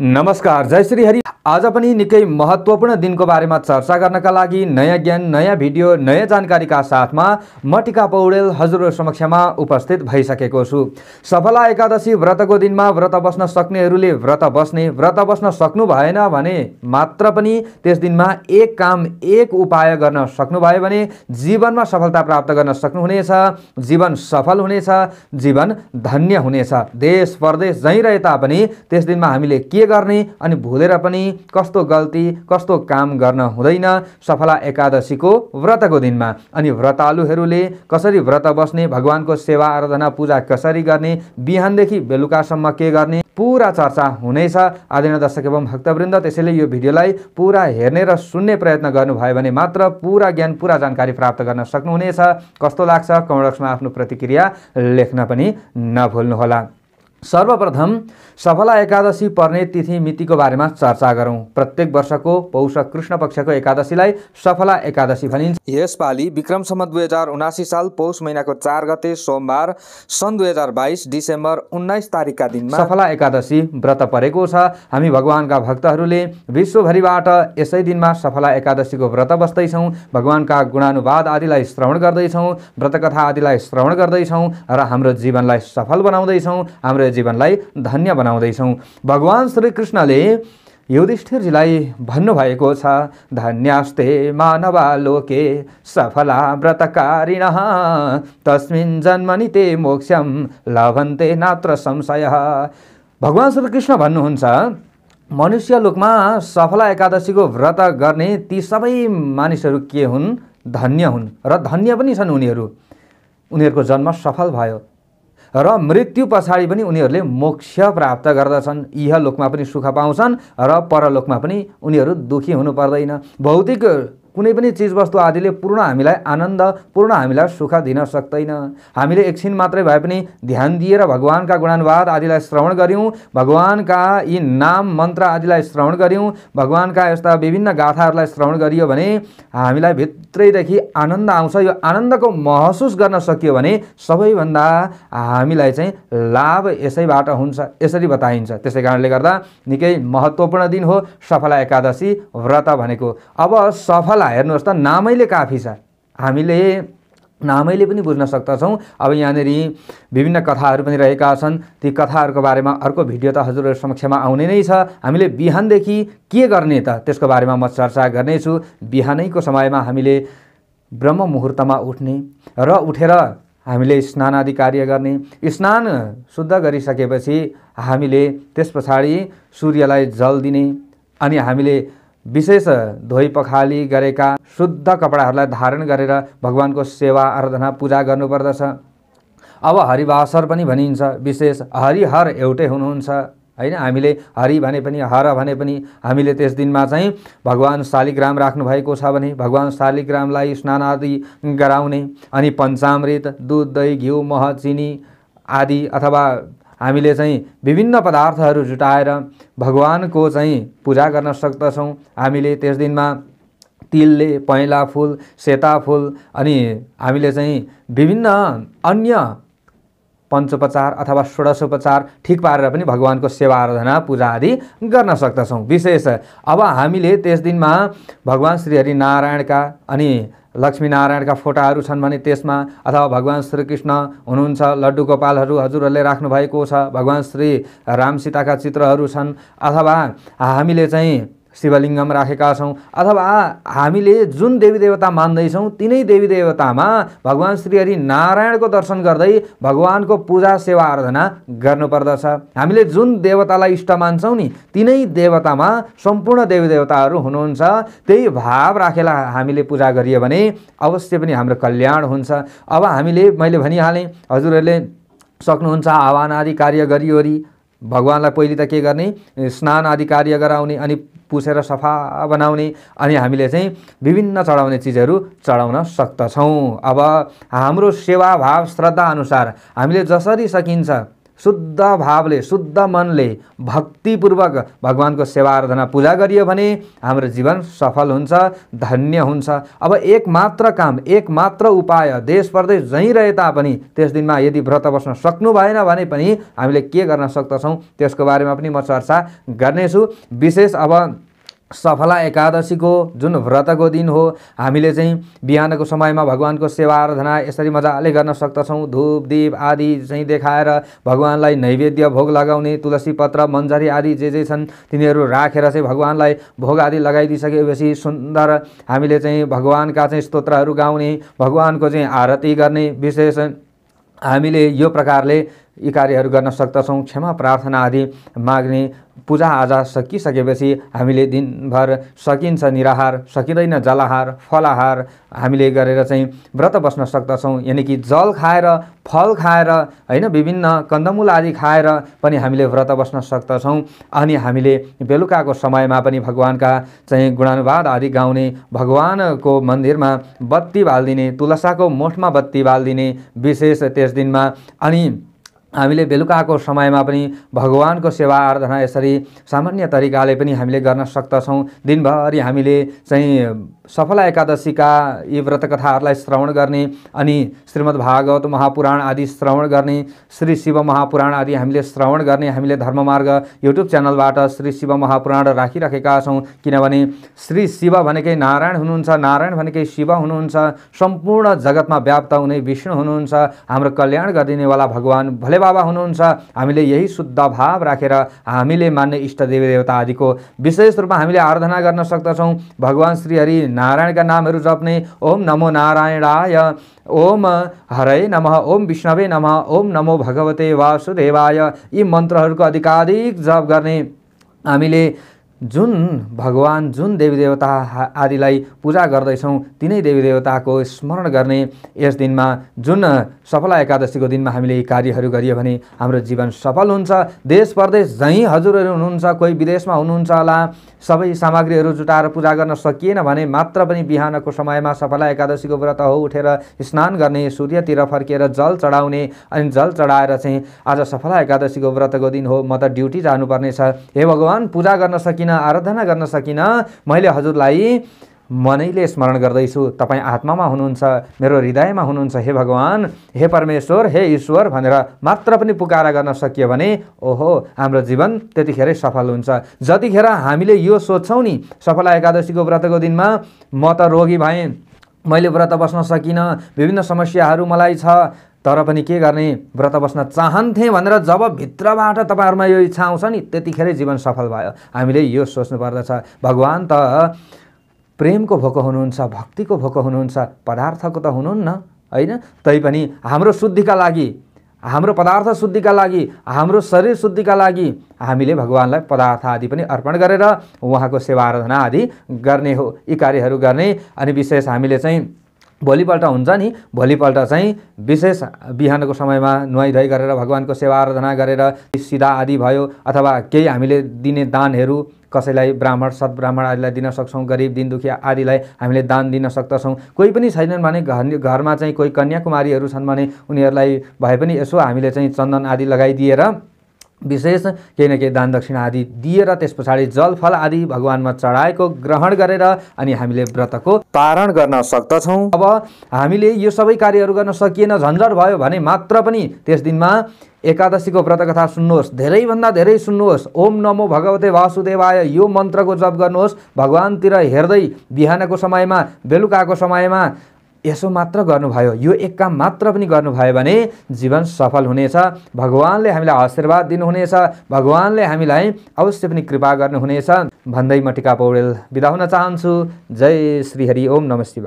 नमस्कार जय श्री हरि आज पनि निकै महत्त्वपूर्ण दिनको बारेमा चर्चा गर्नका लागि नयाँ ज्ञान नयाँ भिडियो नयाँ जानकारीका साथमा म टिका पौडेल हजुरहरू समक्षमा उपस्थित भइसकेको छु सफला एकादशी व्रतको दिनमा व्रत बस्न सक्नेहरूले व्रत बस्ने व्रत बस्न सक्नु भएन भने मात्र पनि त्यस दिनमा एक काम एक उपाय गर्न सक्नुभयो भने जीवनमा सफलता प्राप्त गर्न सक्नुहुनेछ जीवन सफल हुनेछ जीवन धन्य हुनेछ देश परदेश जहीँ रहे तापनि त्यस दिनमा हामीले के गर्ने अनि भुलेर पनि कस्तो गल्ती कस्तो काम गर्न हुँदैन सफला एकादशीको व्रतको दिनमा अनि व्रतालुहरूले कसरी व्रत बस्ने भगवानको सेवा आराधना पूजा कसरी गर्ने बिहानदेखि बेलुकासम्म के गर्ने पुरा चर्चा हुनेछ आदरणीय दर्शक एवं भक्तवृन्द त्यसैले यो भिडियोलाई पुरा हेर्ने र सुन्ने प्रयत्न गर्नुभयो भने मात्र पुरा ज्ञान पुरा जानकारी प्राप्त गर्न सक्नुहुनेछ कस्तो लाग्छ कमेन्ट बक्समा आफ्नो प्रतिक्रिया लेख्न पनि नभुल्नुहोला सर्वप्रथम सफला एकादशी पर्ने तिथि मितिको बारेमा चर्चा गरौँ प्रत्येक वर्षको पौष कृष्ण पक्षको एकादशीलाई सफला एकादशी भनिन्छ यसपालि विक्रमसम्म दुई हजार उनासी साल पौष महिनाको चार गते सोमबार सन् दुई हजार बाइस डिसेम्बर उन्नाइस तारिकका दिनमा सफला एकादशी व्रत परेको छ हामी भगवान्का भक्तहरूले विश्वभरिबाट यसै दिनमा सफला एकादशीको व्रत बस्दैछौँ भगवान्का गुणानुवाद आदिलाई श्रवण गर्दैछौँ व्रतकथा आदिलाई श्रवण गर्दैछौँ र हाम्रो जीवनलाई सफल बनाउँदैछौँ हाम्रो मङ्गलमय जीवनलाई धन्य बनाउँदैछौँ भगवान् श्रीकृष्णले युधिष्ठिरजीलाई भन्नुभएको छ धन्यास्ते मानवा लोके सफला व्रतकारिण तस्मिन् जन्मनि ते मोक्षम लभन्ते नात्र संशय भगवान् श्रीकृष्ण भन्नुहुन्छ मनुष्य लोकमा सफला एकादशीको व्रत गर्ने ती सबै मानिसहरू के हुन् धन्य हुन् र धन्य पनि छन् उनीहरू उनीहरूको जन्म सफल भयो र मृत्यु पछाडि पनि उनीहरूले मोक्ष प्राप्त गर्दछन् लोकमा पनि सुख पाउँछन् र परलोकमा पनि उनीहरू दुःखी हुनु पर्दैन भौतिक कुनै पनि चिजवस्तु आदिले पूर्ण हामीलाई आनन्द पूर्ण हामीलाई सुख दिन सक्दैन हामीले एकछिन मात्रै भए पनि ध्यान दिएर भगवान्का गुणानुवाद आदिलाई श्रवण गऱ्यौँ भगवान्का यी नाम मन्त्र आदिलाई श्रवण गऱ्यौँ भगवान्का यस्ता विभिन्न गाथाहरूलाई श्रवण गरियो भने हामीलाई भित्रैदेखि आनन्द आउँछ यो आनन्दको महसुस गर्न सकियो भने सबैभन्दा हामीलाई चाहिँ लाभ यसैबाट हुन्छ यसरी बताइन्छ त्यसै कारणले गर्दा निकै महत्त्वपूर्ण दिन हो सफला एकादशी व्रत भनेको अब सफल तल हेर्नुहोस् त नामैले काफी छ हामीले नामैले पनि बुझ्न सक्दछौँ अब यहाँनिर विभिन्न कथाहरू पनि रहेका छन् ती कथाहरूको बारेमा अर्को भिडियो त हजुरहरू समक्षमा आउने नै छ हामीले बिहानदेखि के गर्ने त त्यसको बारेमा म चर्चा गर्नेछु बिहानैको समयमा हामीले ब्रह्म मुहुर्तमा उठ्ने र उठेर हामीले स्नान आदि कार्य गर्ने स्नान शुद्ध गरिसकेपछि हामीले त्यस पछाडि सूर्यलाई जल दिने अनि हामीले विशेष धोई पखाली गरेका शुद्ध कपडाहरूलाई धारण गरेर भगवानको सेवा आराधना पूजा गर्नुपर्दछ अब हरिवासर पनि भनिन्छ विशेष हरिहर एउटै हुनुहुन्छ होइन हामीले हरि भने पनि हर भने पनि हामीले त्यस दिनमा चाहिँ भगवान् शालिग्राम राख्नुभएको छ भने भगवान् शालिग्रामलाई स्नान आदि गराउने अनि पञ्चामृत दुध दही घिउ मह चिनी आदि अथवा हामीले चाहिँ विभिन्न पदार्थहरू जुटाएर भगवानको चाहिँ पूजा गर्न सक्दछौँ हामीले त्यस दिनमा तिलले पहेँला फुल सेता फुल अनि हामीले चाहिँ विभिन्न अन्य पञ्चोपचार अथवा षोडशोपचार ठिक पारेर पनि भगवानको सेवा आराधना पूजा आदि गर्न सक्दछौँ विशेष अब हामीले त्यस दिनमा भगवान् श्री हरिनारायणका अनि लक्ष्मीनारायणका फोटाहरू छन् भने त्यसमा अथवा भगवान् श्रीकृष्ण हुनुहुन्छ लड्डु गोपालहरू हजुरहरूले राख्नुभएको छ भगवान् श्री रामसीताका चित्रहरू छन् अथवा हामीले चाहिँ शिवलिङ्गम राखेका छौँ अथवा हामीले जुन देवी देवता मान्दैछौँ तिनै देवी देवतामा भगवान् श्रीहरि नारायणको दर्शन गर्दै भगवानको पूजा सेवा आराधना गर्नुपर्दछ हामीले जुन देवतालाई इष्ट मान्छौँ नि तिनै देवतामा सम्पूर्ण देवी देवताहरू हुनुहुन्छ त्यही भाव राखेर हामीले पूजा गरियो भने अवश्य पनि हाम्रो कल्याण हुन्छ अब हामीले मैले भनिहालेँ हजुरहरूले सक्नुहुन्छ आह्वान आदि कार्य गरिवरी भगवान्लाई पहिले त के गर्ने स्नान आदि कार्य गराउने अनि पुसेर सफा बनाउने अनि हामीले चाहिँ विभिन्न चढाउने चिजहरू चढाउन सक्दछौँ अब हाम्रो सेवाभाव श्रद्धाअनुसार हामीले जसरी सकिन्छ शुद्ध भावले शुद्ध मनले भक्तिपूर्वक भगवान्को सेवा आराधना पूजा गरियो भने हाम्रो जीवन सफल हुन्छ धन्य हुन्छ अब एक मात्र काम एक मात्र उपाय देश प्रदेश जहीँ रहे तापनि त्यस दिनमा यदि व्रत बस्न सक्नु भएन भने पनि हामीले के गर्न सक्दछौँ त्यसको बारेमा पनि म चर्चा गर्नेछु विशेष अब सफला एकादशीको जुन व्रतको दिन हो हामीले चाहिँ बिहानको समयमा भगवान्को सेवा आराधना यसरी मजाले गर्न सक्दछौँ धुप दीप आदि चाहिँ देखाएर भगवान्लाई नैवेद्य भोग लगाउने तुलसी पत्र मन्जरी आदि जे जे छन् तिनीहरू राखेर चाहिँ भगवान्लाई भोग आदि लगाइदिइसकेपछि सुन्दर हामीले चाहिँ भगवानका चाहिँ स्तोत्रहरू गाउने भगवान्को चाहिँ आरती गर्ने विशेष हामीले यो प्रकारले यी कार्यहरू गर्न सक्दछौँ क्षमा प्रार्थना आदि माग्ने पूजा पूजाआजा सकिसकेपछि हामीले दिनभर सकिन्छ निराहार सकिँदैन जलाहार फलाहार हामीले गरेर चाहिँ व्रत बस्न सक्दछौँ यानि कि जल खाएर फल खाएर होइन विभिन्न कन्दमूल आदि खाएर पनि हामीले व्रत बस्न सक्दछौँ अनि हामीले बेलुकाको समयमा पनि भगवान्का चाहिँ गुणानुवाद आदि गाउने भगवानको मन्दिरमा बत्ती बालिदिने तुलसाको मोठमा बत्ती बालिदिने विशेष त्यस दिनमा अनि हामीले बेलुकाको समयमा पनि भगवानको सेवा आराधना यसरी सामान्य तरिकाले पनि हामीले गर्न सक्दछौँ दिनभरि हामीले चाहिँ सफला एकादशीका यी व्रत कथाहरूलाई श्रवण गर्ने अनि श्रीमद्भागवत महापुराण आदि श्रवण गर्ने श्री शिव महापुराण आदि हामीले श्रवण गर्ने हामीले धर्ममार्ग युट्युब च्यानलबाट श्री शिव महापुराण राखिराखेका छौँ किनभने श्री शिव भनेकै नारायण हुनुहुन्छ नारायण भनेकै शिव हुनुहुन्छ सम्पूर्ण जगतमा व्याप्त हुने विष्णु हुनुहुन्छ हाम्रो कल्याण गरिदिनेवाला भगवान् भले बाबा हुनुहुन्छ हामीले यही शुद्ध भाव राखेर हामीले मान्ने इष्ट देवी देवता आदिको विशेष रूपमा हामीले आराधना गर्न सक्दछौँ भगवान् श्रीहरि नारायणका नामहरू जप्ने ओम नमो नारायणाय ओम हरे नमः ओम विष्णवे नमः ओम नमो भगवते वासुदेवाय यी मन्त्रहरूको अधिकाधिक जप गर्ने हामीले जुन भगवान् जुन देवीदेवता आदिलाई पूजा गर्दैछौँ तिनै देवी देवताको स्मरण गर्ने यस दिनमा जुन सफला एकादशीको दिनमा हामीले यी कार्यहरू गरियो भने हाम्रो जीवन सफल हुन्छ देश परदेश जहीँ हजुरहरू हुनुहुन्छ कोही विदेशमा हुनुहुन्छ होला सबै सामग्रीहरू जुटाएर पूजा गर्न सकिएन भने मात्र पनि बिहानको समयमा सफला एकादशीको व्रत हो उठेर स्नान गर्ने सूर्यतिर फर्किएर जल चढाउने अनि जल चढाएर चाहिँ आज सफला एकादशीको व्रतको दिन हो म त ड्युटी जानुपर्नेछ हे भगवान् पूजा गर्न सकिन सकिनँ आराधना गर्न सकिनँ मैले हजुरलाई मनैले स्मरण गर्दैछु तपाईँ आत्मामा हुनुहुन्छ मेरो हृदयमा हुनुहुन्छ हे भगवान् हे परमेश्वर हे ईश्वर भनेर मात्र पनि पुकारा गर्न सकियो भने ओहो हाम्रो जीवन त्यतिखेरै सफल हुन्छ जतिखेर हामीले यो सोध्छौँ नि सफला एकादशीको व्रतको दिनमा म त रोगी भएँ मैले व्रत बस्न सकिनँ विभिन्न समस्याहरू मलाई छ तर पनि के गर्ने व्रत बस्न चाहन्थेँ भनेर जब भित्रबाट तपाईँहरूमा यो इच्छा आउँछ नि त्यतिखेरै जीवन सफल भयो हामीले यो सोच्नु पर्दछ भगवान् त प्रेमको भोको हुनुहुन्छ भक्तिको भोको हुनुहुन्छ पदार्थको त हुनुहुन्न होइन तैपनि हाम्रो शुद्धिका लागि हाम्रो पदार्थ शुद्धिका लागि हाम्रो शरीर शुद्धिका लागि हामीले भगवान्लाई पदार्थ आदि पनि अर्पण गरेर उहाँको सेवा आराधना आदि गर्ने हो यी कार्यहरू गर्ने अनि विशेष हामीले चाहिँ भोलिपल्ट हुन्छ नि भोलिपल्ट चाहिँ विशेष बिहानको समयमा नुहाइ धुवाइ गरेर भगवान्को सेवा आराधना गरेर सिधा आदि भयो अथवा केही हामीले दिने दानहरू कसैलाई ब्राह्मण सद्ब्राह्मण आदिलाई दिन सक्छौँ गरिब दिनदुखी आदिलाई हामीले दान दिन सक्दछौँ कोही पनि छैनन् भने घर घरमा चाहिँ कोही कन्याकुमारीहरू छन् भने उनीहरूलाई भए पनि यसो हामीले चाहिँ चन्दन आदि लगाइदिएर विशेष केही न केही दान दक्षिणा आदि दिएर त्यस पछाडि जलफल आदि भगवानमा चढाएको ग्रहण गरेर अनि हामीले व्रतको पारण गर्न सक्दछौँ अब हामीले यो सबै कार्यहरू गर्न सकिएन झन्झट भयो भने मात्र पनि त्यस दिनमा एकादशीको व्रत कथा सुन्नुहोस् धेरैभन्दा धेरै सुन्नुहोस् ओम नमो भगवते वासुदेवाय यो मन्त्रको जप गर्नुहोस् भगवान्तिर हेर्दै बिहानको समयमा बेलुकाको समयमा यसो मात्र गर्नुभयो यो एक काम मात्र पनि गर्नुभयो भने जीवन सफल हुनेछ भगवान्ले हामीलाई आशीर्वाद दिनुहुनेछ भगवान्ले हामीलाई अवश्य पनि कृपा गर्नुहुनेछ भन्दै म टिका पौडेल बिदा हुन चाहन्छु जय हरि ओम नमस्ते